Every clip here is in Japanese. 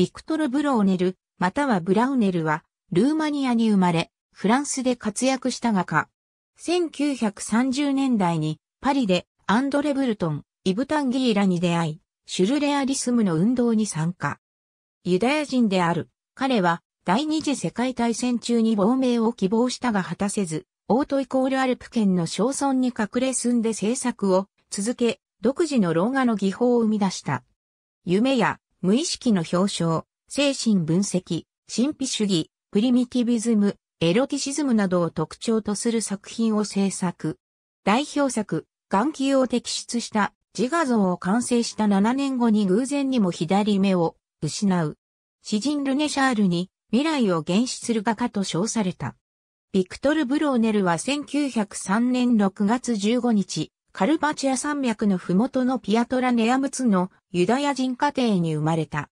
ビクトル・ブローネル、またはブラウネルは、ルーマニアに生まれ、フランスで活躍した画家。1930年代に、パリで、アンドレ・ブルトン、イブタンギーラに出会い、シュルレアリスムの運動に参加。ユダヤ人である、彼は、第二次世界大戦中に亡命を希望したが果たせず、オートイコールアルプ県の小村に隠れ住んで制作を続け、独自の老画の技法を生み出した。夢や無意識の表彰、精神分析、神秘主義、プリミティビズム、エロティシズムなどを特徴とする作品を制作。代表作、眼球を摘出した自画像を完成した7年後に偶然にも左目を失う。詩人ルネシャールに未来を原始する画家と称された。ビクトル・ブローネルは1903年6月15日、カルパチア山脈のふもとのピアトラネアムツのユダヤ人家庭に生まれた。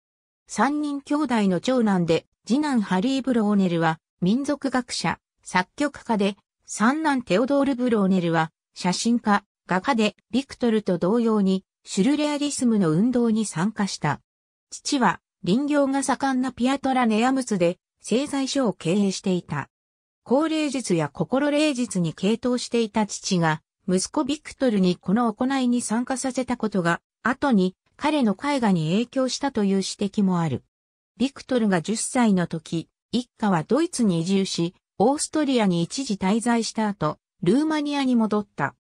三人兄弟の長男で、次男ハリー・ブローネルは民族学者、作曲家で、三男テオドール・ブローネルは写真家、画家で、ビクトルと同様にシュルレアリスムの運動に参加した。父は林業が盛んなピアトラネアムツで製材所を経営していた。高齢術や心霊術に傾倒していた父が息子ビクトルにこの行いに参加させたことが、後に彼の絵画に影響したという指摘もある。ビクトルが10歳の時、一家はドイツに移住し、オーストリアに一時滞在した後、ルーマニアに戻った。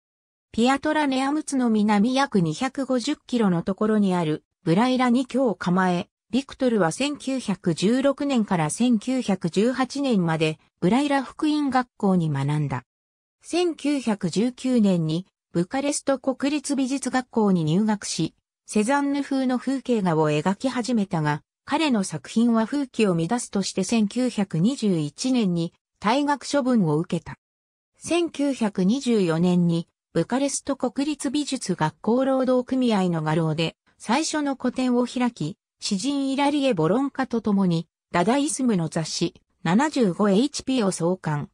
ピアトラネアムツの南約250キロのところにあるブライラに今日構え、ビクトルは1916年から1918年までブライラ福音学校に学んだ。1919年にブカレスト国立美術学校に入学し、セザンヌ風の風景画を描き始めたが、彼の作品は風紀を乱すとして1921年に退学処分を受けた。1924年にブカレスト国立美術学校労働組合の画廊で最初の個展を開き、詩人イラリエ・ボロンカと共にダダイスムの雑誌 75HP を創刊。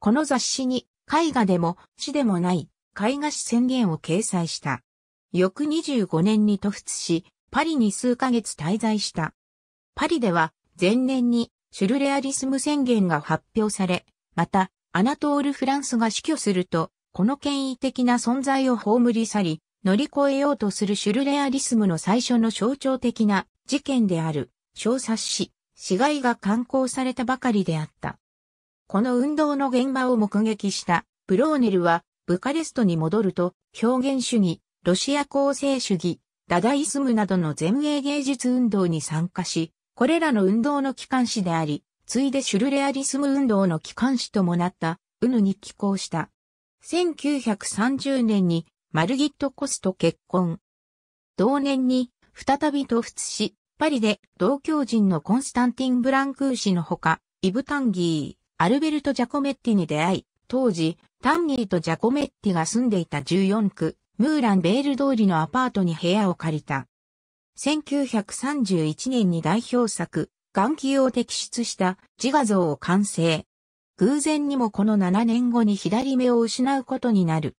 この雑誌に絵画でも詩でもない絵画史宣言を掲載した。翌25年に突出し、パリに数ヶ月滞在した。パリでは前年にシュルレアリスム宣言が発表され、またアナトール・フランスが死去すると、この権威的な存在を葬り去り、乗り越えようとするシュルレアリスムの最初の象徴的な事件である小冊子、死骸が刊行されたばかりであった。この運動の現場を目撃したブローネルはブカレストに戻ると表現主義、ロシア構成主義、ダダイスムなどの前衛芸術運動に参加し、これらの運動の機関誌であり、ついでシュルレアリスム運動の機関誌ともなった、ウヌに寄稿した。1930年にマルギット・コスと結婚。同年に再び突出し、パリで同郷人のコンスタンティン・ブランクー氏のほか、イブ・タンギー、アルベルト・ジャコメッティに出会い、当時、タンギーとジャコメッティが住んでいた14区、ムーラン・ベール通りのアパートに部屋を借りた。1931年に代表作、眼球を摘出した自画像を完成。偶然にもこの7年後に左目を失うことになる。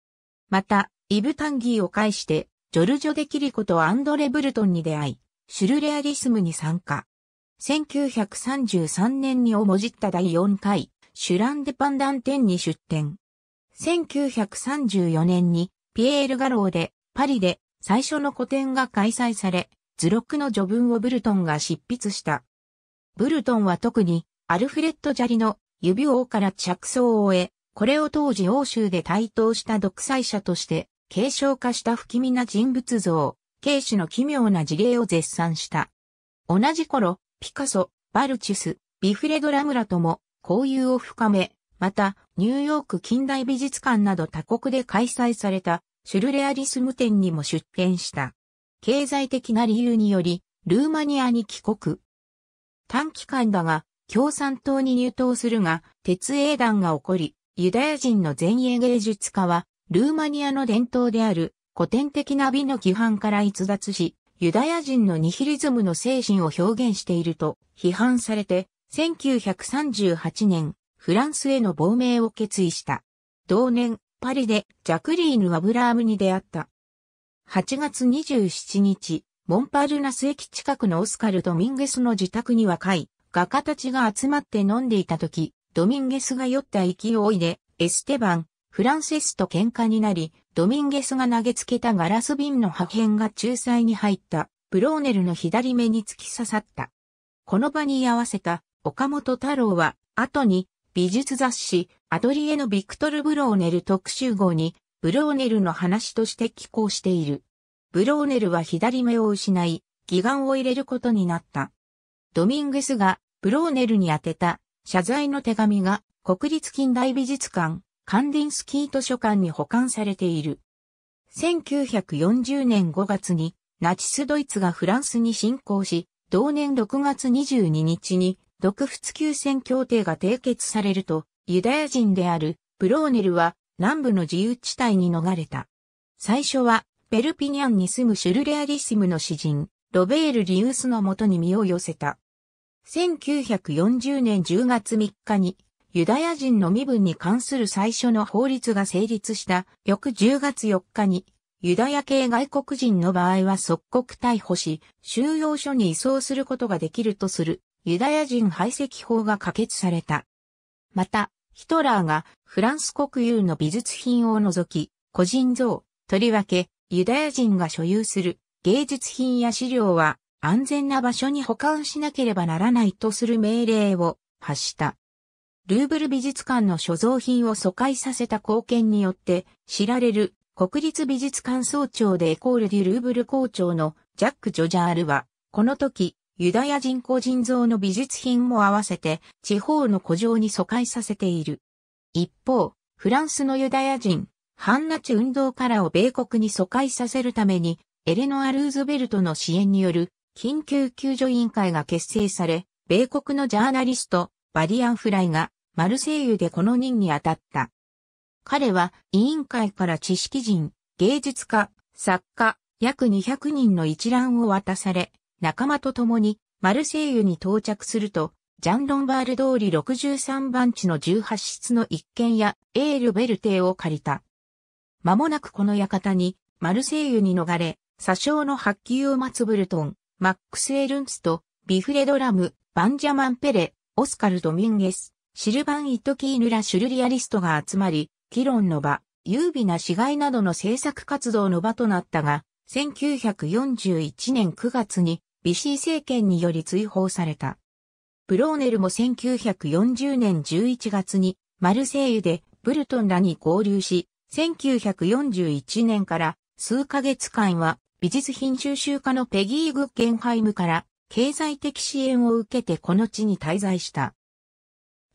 また、イブ・タンギーを介して、ジョルジョ・デ・キリコとアンドレ・ブルトンに出会い、シュルレアリスムに参加。1933年におもじった第4回、シュランデパンダン展に出展。1934年に、ピエール・ガローで、パリで、最初の個展が開催され、図録の序文をブルトンが執筆した。ブルトンは特に、アルフレッド・ジャリの指王から着想を終え、これを当時欧州で台頭した独裁者として、継承化した不気味な人物像、軽視の奇妙な事例を絶賛した。同じ頃、ピカソ、バルチュス、ビフレド・ラムラとも交友を深め、また、ニューヨーク近代美術館など他国で開催されたシュルレアリスム展にも出展した。経済的な理由により、ルーマニアに帰国。短期間だが、共産党に入党するが、鉄英団が起こり、ユダヤ人の前衛芸術家は、ルーマニアの伝統である古典的な美の規範から逸脱し、ユダヤ人のニヒリズムの精神を表現していると批判されて、1938年、フランスへの亡命を決意した。同年、パリでジャクリーヌ・アブラームに出会った。8月27日、モンパルナス駅近くのオスカル・ドミンゲスの自宅に若い画家たちが集まって飲んでいた時、ドミンゲスが酔った勢いで、エステバン、フランセスと喧嘩になり、ドミンゲスが投げつけたガラス瓶の破片が仲裁に入ったブローネルの左目に突き刺さった。この場に居合わせた岡本太郎は後に美術雑誌アトリエのビクトル・ブローネル特集号にブローネルの話として寄稿している。ブローネルは左目を失い、義眼を入れることになった。ドミンゲスがブローネルに宛てた謝罪の手紙が国立近代美術館カンディンスキー図書館に保管されている。1940年5月にナチスドイツがフランスに侵攻し、同年6月22日に独仏休戦協定が締結されると、ユダヤ人であるブローネルは南部の自由地帯に逃れた。最初はペルピニャンに住むシュルレアリシムの詩人、ロベール・リウスのもとに身を寄せた。1940年10月3日にユダヤ人の身分に関する最初の法律が成立した翌10月4日に、ユダヤ系外国人の場合は即刻逮捕し、収容所に移送することができるとするユダヤ人排斥法が可決された。また、ヒトラーがフランス国有の美術品を除き、個人像、とりわけ、ユダヤ人が所有する芸術品や資料は安全な場所に保管しなければならないとする命令を発した。ルーブル美術館の所蔵品を疎開させた貢献によって知られる国立美術館総長でエコール・デュ・ルーブル校長のジャック・ジョジャールは、この時、ユダヤ人個人像の美術品も合わせて地方の古城に疎開させている。一方、フランスのユダヤ人、ハンナチ運動からを米国に疎開させるために、エレノア・ルーズベルトの支援による緊急救助委員会が結成され、米国のジャーナリスト、バリアン・フライがマルセイユでこの任に当たった。彼は委員会から知識人、芸術家、作家、約200人の一覧を渡され、仲間と共にマルセイユに到着すると、ジャン・ロンバール通り63番地の18室の一軒家、エール・ベルテを借りた。間もなくこの館にマルセイユに逃れ、詐称の発揮を待つブルトン、マックス・エルンスと、ビフレドラム、バンジャマン・ペレ、オスカル・ドミンゲス、シルバン・イットキーヌらシュルリアリストが集まり、議論の場、優美な死骸などの制作活動の場となったが、1941年9月に、ビシー政権により追放された。ブローネルも1940年11月に、マルセイユで、ブルトンらに合流し、1941年から数ヶ月間は美術品収集家のペギー・グッゲンハイムから経済的支援を受けてこの地に滞在した。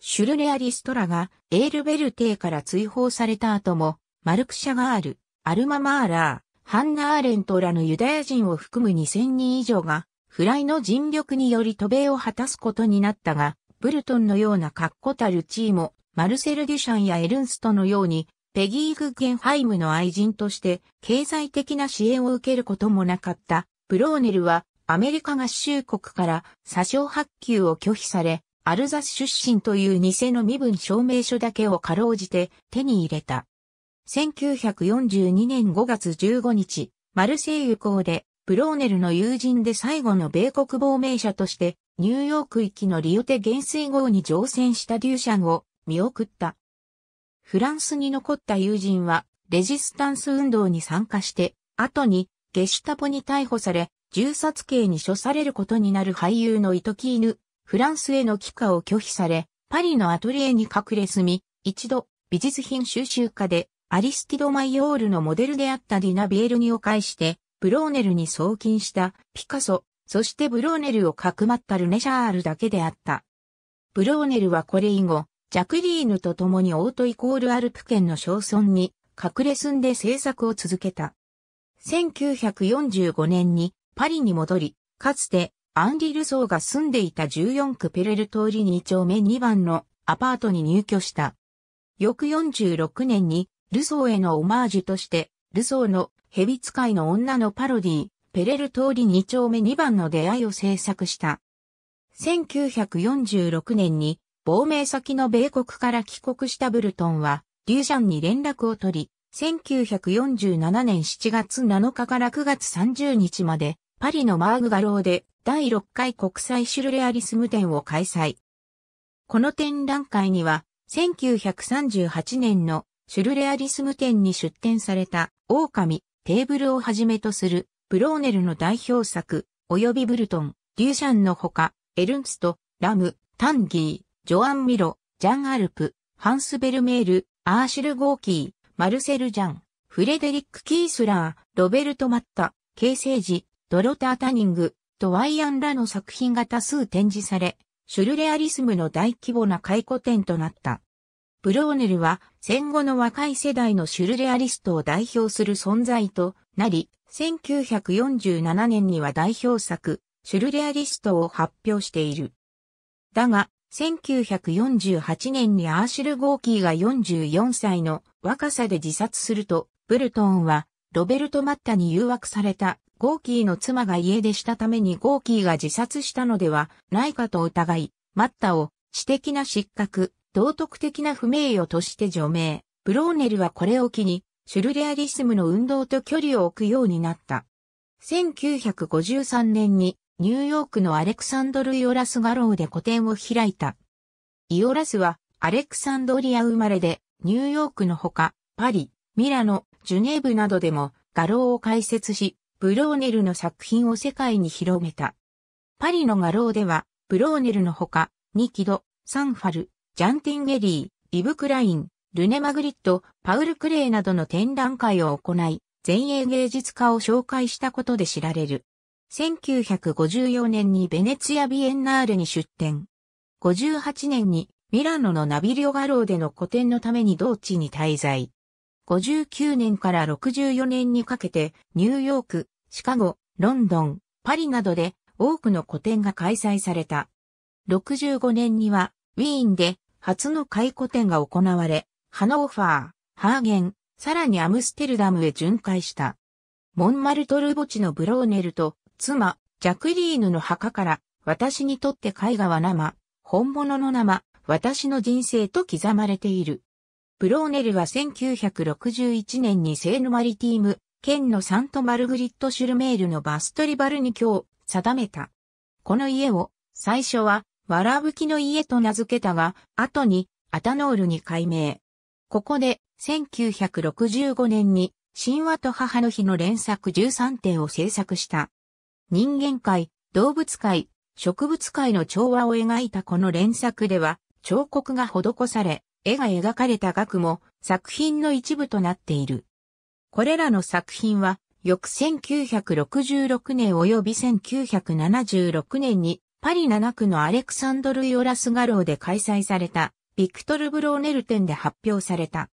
シュルレアリストラがエールベルテーから追放された後も、マルクシャガール、アルママーラー、ハンナ・ーレントらのユダヤ人を含む2000人以上が、フライの尽力により渡米を果たすことになったが、ブルトンのような確固たる地位も、マルセル・デュシャンやエルンストのように、ペギー・グッゲンハイムの愛人として、経済的な支援を受けることもなかった。ブローネルは、アメリカ合衆国から詐称発給を拒否され、アルザス出身という偽の身分証明書だけをかろうじて手に入れた。1942年5月15日、マルセイユ港で、ブローネルの友人で最後の米国亡命者として、ニューヨーク行きのリオテ原水号に乗船したデューシャンを見送った。フランスに残った友人は、レジスタンス運動に参加して、後にゲシュタポに逮捕され、銃殺刑に処されることになる俳優のイトキーヌ・フランスへの帰化を拒否され、パリのアトリエに隠れ住み、一度、美術品収集家で、アリスティド・マイオールのモデルであったディナ・ビエルニを介して、ブローネルに送金したピカソ、そしてブローネルをかくまったルネシャールだけであった。ブローネルはこれ以後、ジャクリーヌと共にオートイコールアルプ県の小村に隠れ住んで制作を続けた。1945年にパリに戻り、かつてアンリ・ルソーが住んでいた14区ペレル通り2丁目2番のアパートに入居した。翌46年に、ルソーへのオマージュとして、ルソーの蛇使いの女のパロディ、ペレル通り2丁目2番の出会いを制作した。1946年に、亡命先の米国から帰国したブルトンは、リュージャンに連絡を取り、1947年7月7日から9月30日まで、パリのマーグガローで第6回国際シュルレアリスム展を開催。この展覧会には、1938年のシュルレアリスム展に出展された、狼、テーブルをはじめとする、ブローネルの代表作、及びブルトン、デューシャンのほか、エルンスト、ラム、タンギー、ジョアン・ミロ、ジャン・アルプ、ハンス・ベルメール、アーシル・ゴーキー、マルセル・ジャン、フレデリック・キースラー、ロベルト・マッタ、形成時、ドロター・タニング、と、ワイアンらの作品が多数展示され、シュルレアリスムの大規模な回顧展となった。ブローネルは戦後の若い世代のシュルレアリストを代表する存在となり、1947年には代表作、シュルレアリストを発表している。だが、1948年にアーシル・ゴーキーが44歳の若さで自殺すると、ブルトンはロベルト・マッタに誘惑されたゴーキーの妻が家出したためにゴーキーが自殺したのではないかと疑い、マッタを知的な失格、道徳的な不名誉として除名。ブローネルはこれを機に、シュルレアリスムの運動と距離を置くようになった。1953年にニューヨークのアレクサンドル・イオラスガローで個展を開いた。イオラスはアレクサンドリア生まれでニューヨークのほか、パリ、ミラノ、ジュネーブなどでも画廊を開設し、ブローネルの作品を世界に広めた。パリの画廊では、ブローネルのほか、ニキド、サンファル、ジャンティンゲリー、イブ・クライン、ルネ・マグリット、パウル・クレイなどの展覧会を行い、前衛芸術家を紹介したことで知られる。1954年にベネツィア・ビエンナールに出展。58年にミラノのナビリオ画廊での個展のために同地に滞在。59年から64年にかけて、ニューヨーク、シカゴ、ロンドン、パリなどで多くの個展が開催された。65年には、ウィーンで初の回顧展が行われ、ハノーファー、ハーゲン、さらにアムステルダムへ巡回した。モンマルトル墓地のブローネルと、妻、ジャクリーヌの墓から、私にとって絵画は生、本物の生、私の人生と刻まれている。ブローネルは1961年にセーヌマリティーム、県のサントマルグリットシュルメールのバストリバルに今日定めた。この家を最初はわらぶきの家と名付けたが、後にアタノールに改名。ここで1965年に神話と母の日の連作13点を制作した。人間界、動物界、植物界の調和を描いたこの連作では彫刻が施され、絵が描かれた額も作品の一部となっている。これらの作品は、翌1966年及び1976年にパリ7区のアレクサンドル・ヨラスガローで開催されたビクトル・ブローネル展で発表された。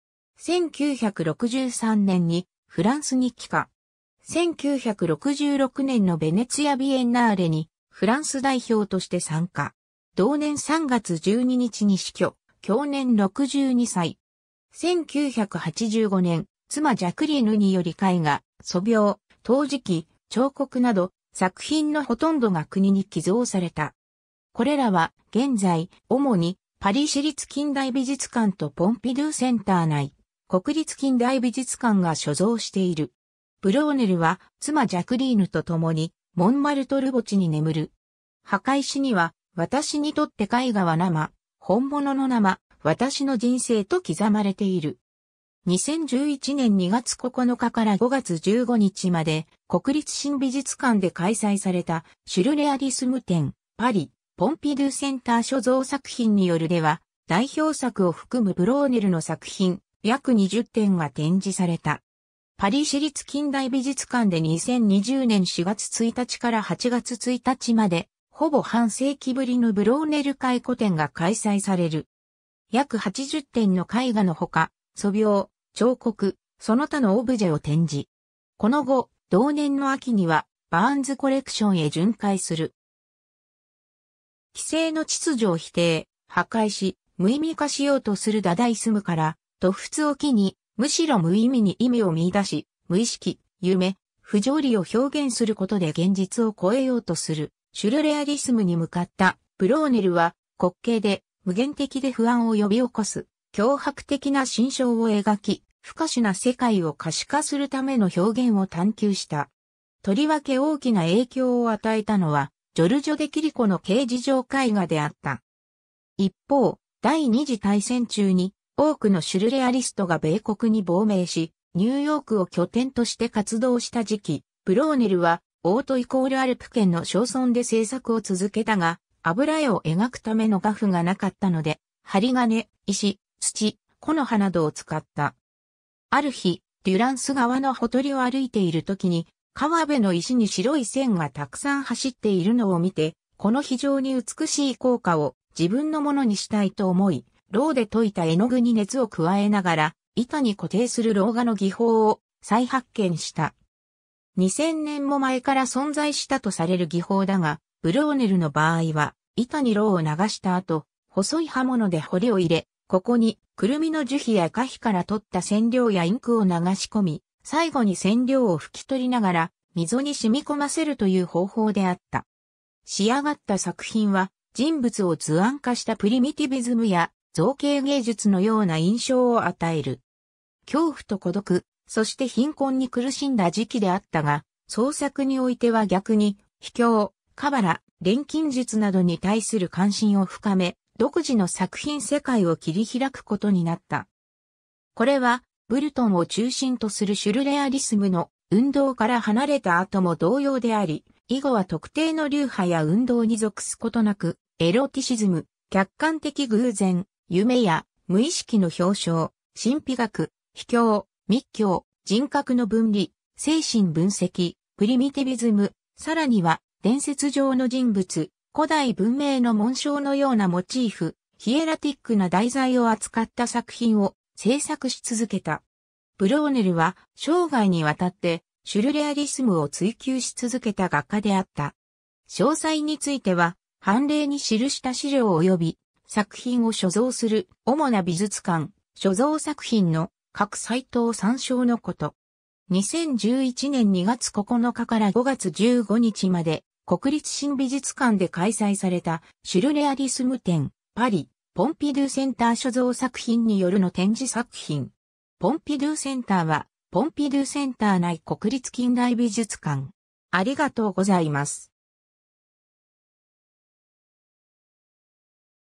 1963年にフランスに帰化。1966年のベネツィア・ビエンナーレにフランス代表として参加。同年3月12日に死去。享年62歳。1985年、妻ジャクリーヌにより絵画、素描、陶磁器、彫刻など作品のほとんどが国に寄贈された。これらは現在、主にパリ市立近代美術館とポンピドゥセンター内、国立近代美術館が所蔵している。ブローネルは妻ジャクリーヌと共にモンマルトル墓地に眠る。墓石には私にとって絵画は生、本物の生、私の人生と刻まれている。2011年2月9日から5月15日まで国立新美術館で開催されたシュルレアリスム展パリポンピドゥセンター所蔵作品によるでは代表作を含むブローネルの作品約20点が展示された。パリ市立近代美術館で2020年4月1日から8月1日までほぼ半世紀ぶりのブローネル回顧展が開催される。約80点の絵画のほか、素描、彫刻、その他のオブジェを展示。この後、同年の秋には、バーンズコレクションへ巡回する。規制の秩序を否定、破壊し、無意味化しようとするダダイスムから、突普を機に、むしろ無意味に意味を見出し、無意識、夢、不条理を表現することで現実を超えようとする、シュルレアリスムに向かったブローネルは滑稽で無限的で不安を呼び起こす脅迫的な心象を描き不可視な世界を可視化するための表現を探求した。とりわけ大きな影響を与えたのはジョルジョ・デ・キリコの刑事上絵画であった。一方、第二次大戦中に多くのシュルレアリストが米国に亡命し、ニューヨークを拠点として活動した時期、ブローネルはオートイコールアルプ県の小村で制作を続けたが、油絵を描くための画布がなかったので、針金、石、土、木の葉などを使った。ある日、デュランス川のほとりを歩いている時に、川辺の石に白い線がたくさん走っているのを見て、この非常に美しい効果を自分のものにしたいと思い、ろうで溶いた絵の具に熱を加えながら、板に固定する老画の技法を再発見した。2000年も前から存在したとされる技法だが、ブローネルの場合は、板にロを流した後、細い刃物で彫りを入れ、ここに、くるみの樹皮や花皮から取った染料やインクを流し込み、最後に染料を拭き取りながら、溝に染み込ませるという方法であった。仕上がった作品は、人物を図案化したプリミティビズムや造形芸術のような印象を与える。恐怖と孤独、そして貧困に苦しんだ時期であったが、創作においては逆に、秘境、ラ、錬金術などに対する関心を深め、独自の作品世界を切り開くことになった。これは、ブルトンを中心とするシュルレアリスムの運動から離れた後も同様であり、以後は特定の流派や運動に属すことなく、エロティシズム、客観的偶然、夢や無意識の表彰、神秘学、秘境、密教、人格の分離、精神分析、プリミティビズム、さらには、伝説上の人物、古代文明の紋章のようなモチーフ、ヒエラティックな題材を扱った作品を制作し続けた。ブローネルは生涯にわたってシュルレアリスムを追求し続けた画家であった。詳細については、判例に記した資料及び作品を所蔵する主な美術館、所蔵作品の各サイトを参照のこと。2011年2月9日から5月15日まで、国立新美術館で開催された、シュルレアリスム展、パリ、ポンピドゥセンター所蔵作品によるの展示作品。ポンピドゥセンターは、ポンピドゥセンター内国立近代美術館。ありがとうございます。